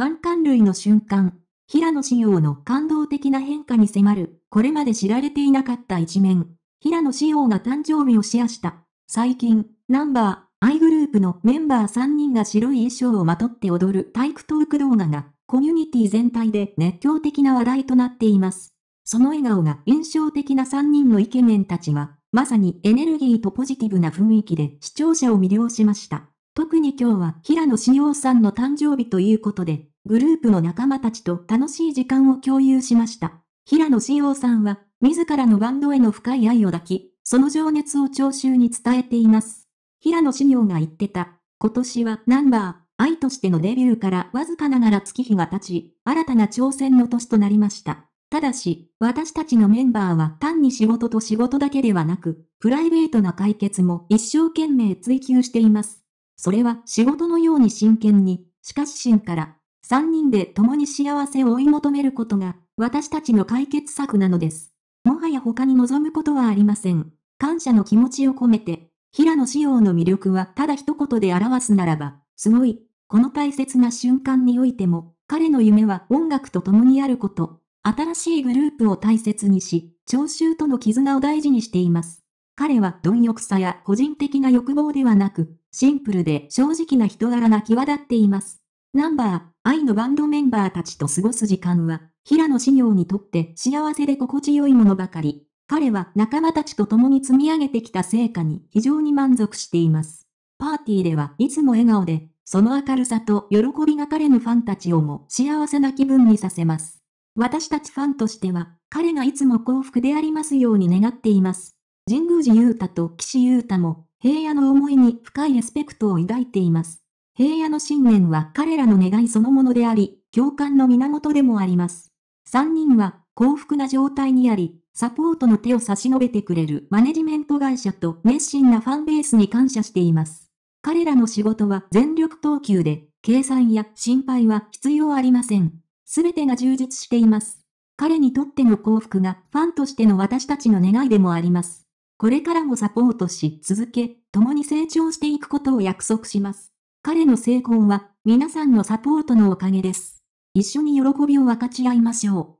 ファン類の瞬間、平野紫耀の感動的な変化に迫る、これまで知られていなかった一面。平野紫耀が誕生日をシェアした。最近、ナンバー、アイグループのメンバー3人が白い衣装をまとって踊る体育トーク動画が、コミュニティ全体で熱狂的な話題となっています。その笑顔が印象的な3人のイケメンたちは、まさにエネルギーとポジティブな雰囲気で視聴者を魅了しました。特に今日は平野紫耀さんの誕生日ということで、グループの仲間たちと楽しい時間を共有しました。平野志陽さんは、自らのバンドへの深い愛を抱き、その情熱を聴衆に伝えています。平野志陽が言ってた、今年はナンバー、愛としてのデビューからわずかながら月日が経ち、新たな挑戦の年となりました。ただし、私たちのメンバーは単に仕事と仕事だけではなく、プライベートな解決も一生懸命追求しています。それは仕事のように真剣に、しかし真から三人で共に幸せを追い求めることが、私たちの解決策なのです。もはや他に望むことはありません。感謝の気持ちを込めて、平野紫耀の魅力はただ一言で表すならば、すごい。この大切な瞬間においても、彼の夢は音楽と共にあること。新しいグループを大切にし、聴衆との絆を大事にしています。彼は貪欲さや個人的な欲望ではなく、シンプルで正直な人柄が際立っています。ナンバー、愛のバンドメンバーたちと過ごす時間は、平野紫耀にとって幸せで心地よいものばかり。彼は仲間たちと共に積み上げてきた成果に非常に満足しています。パーティーではいつも笑顔で、その明るさと喜びが彼のファンたちをも幸せな気分にさせます。私たちファンとしては、彼がいつも幸福でありますように願っています。神宮寺勇太と岸優太も、平野の思いに深いエスペクトを抱いています。平野の信念は彼らの願いそのものであり、共感の源でもあります。3人は幸福な状態にあり、サポートの手を差し伸べてくれるマネジメント会社と熱心なファンベースに感謝しています。彼らの仕事は全力投球で、計算や心配は必要ありません。すべてが充実しています。彼にとっての幸福がファンとしての私たちの願いでもあります。これからもサポートし続け、共に成長していくことを約束します。彼の成功は皆さんのサポートのおかげです。一緒に喜びを分かち合いましょう。